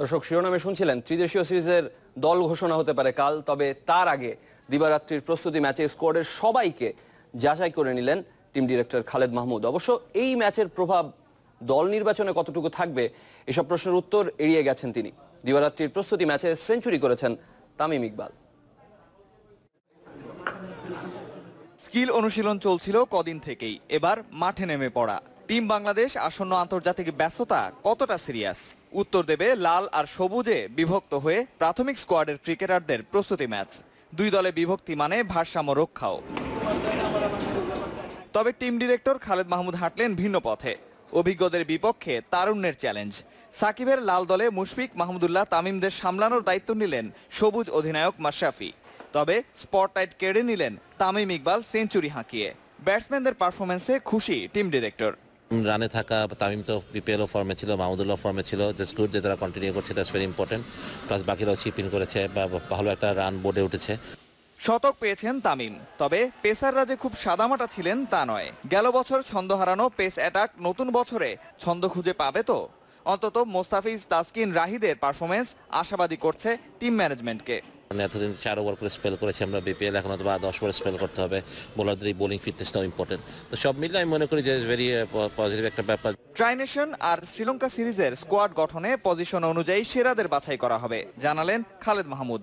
দর্শক শিরোনামে শুনছিলেন ত্রিদেশীয় সিরিজের দল ঘোষণা হতে পারে কাল তবে তার আগে দিবারাত্রির প্রস্তুতি ম্যাচে স্কোয়াডের সবাইকে যাচাই করে নিলেন টিম ডিরেক্টর খালেদ মাহমুদ অবশ্য এই ম্যাচের প্রভাব দল নির্বাচনে কতটুকু থাকবে এসব প্রশ্নের উত্তর এড়িয়ে গেছেন তিনি দিবারাত্রির প্রস্তুতি ম্যাচে সেঞ্চুরি করেছেন তামিম ইকবাল স্কিল অনুশীলন চলছিল কদিন থেকেই এবার মাঠে নেমে পড়া টিম বাংলাদেশ আসন্ন আন্তর্জাতিক ব্যস্ততা কতটা সিরিয়াস উত্তর দেবে লাল আর সবুজে বিভক্ত হয়ে প্রাথমিক স্কোয়াডের ক্রিকেটারদের প্রস্তুতি ম্যাচ দুই দলে বিভক্তি মানে ভারসাম্য রক্ষাও তবে টিম ডিরেক্টর খালেদ মাহমুদ হাঁটলেন ভিন্ন পথে অভিজ্ঞদের বিপক্ষে তারুণ্যের চ্যালেঞ্জ সাকিবের লাল দলে মুশফিক মাহমুদুল্লাহ তামিমদের সামলানোর দায়িত্ব নিলেন সবুজ অধিনায়ক মাশরাফি তবে স্পটলাইট কেড়ে নিলেন তামিম ইকবাল সেঞ্চুরি হাঁকিয়ে ব্যাটসম্যানদের পারফরমেন্সে খুশি টিম ডিরেক্টর রানে থাকা তামিম তো বিপিএল ফর্মে ছিল মাহমুদুল্লাহ ফর্মে ছিল দ্যাটস গুড যে তারা কন্টিনিউ করছে দ্যাটস ভেরি ইম্পর্টেন্ট প্লাস বাকিরাও চিপ ইন করেছে বা ভালো একটা রান বোর্ডে উঠেছে শতক পেয়েছেন তামিম তবে পেসাররা যে খুব সাদামাটা ছিলেন তা নয় গেল বছর ছন্দ হারানো পেস অ্যাটাক নতুন বছরে ছন্দ খুঁজে পাবে তো অন্তত মোস্তাফিজ তাসকিন রাহিদের পারফরমেন্স আশাবাদী করছে টিম ম্যানেজমেন্টকে মানে এতদিন চার ওভার করে স্পেল করেছি আমরা বিপিএল এখন অথবা দশ ওভার স্পেল করতে হবে বোলারদের এই বোলিং ফিটনেসটাও ইম্পর্টেন্ট তো সব মিলে আমি মনে করি যে ভেরি পজিটিভ uh, একটা ব্যাপার ট্রাইনেশন আর শ্রীলঙ্কা সিরিজের স্কোয়াড গঠনে পজিশন অনুযায়ী সেরাদের বাছাই করা হবে জানালেন খালেদ মাহমুদ